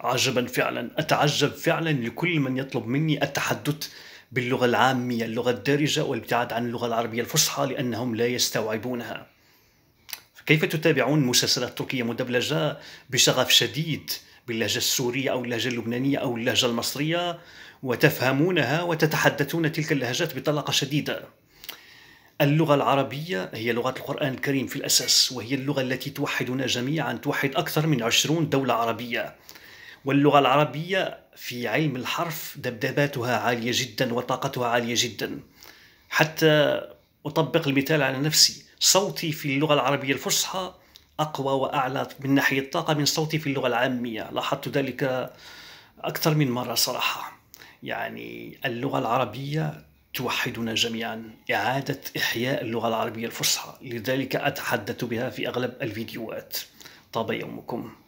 عجبا فعلا أتعجب فعلا لكل من يطلب مني التحدث باللغة العامية اللغة الدارجة والابتعاد عن اللغة العربية الفصحى لأنهم لا يستوعبونها كيف تتابعون مسلسلات تركية مدبلجة بشغف شديد باللهجة السورية أو اللهجة اللبنانية أو اللهجة المصرية وتفهمونها وتتحدثون تلك اللهجات بطلاقة شديدة اللغة العربية هي لغة القرآن الكريم في الأساس وهي اللغة التي توحدنا جميعا توحد أكثر من عشرون دولة عربية واللغة العربية في علم الحرف دبدباتها عالية جدا وطاقتها عالية جدا حتى أطبق المثال على نفسي صوتي في اللغة العربية الفصحى أقوى وأعلى من ناحية الطاقة من صوتي في اللغة العامية لاحظت ذلك أكثر من مرة صراحة يعني اللغة العربية توحدنا جميعا إعادة إحياء اللغة العربية الفصحى لذلك أتحدث بها في أغلب الفيديوهات طاب يومكم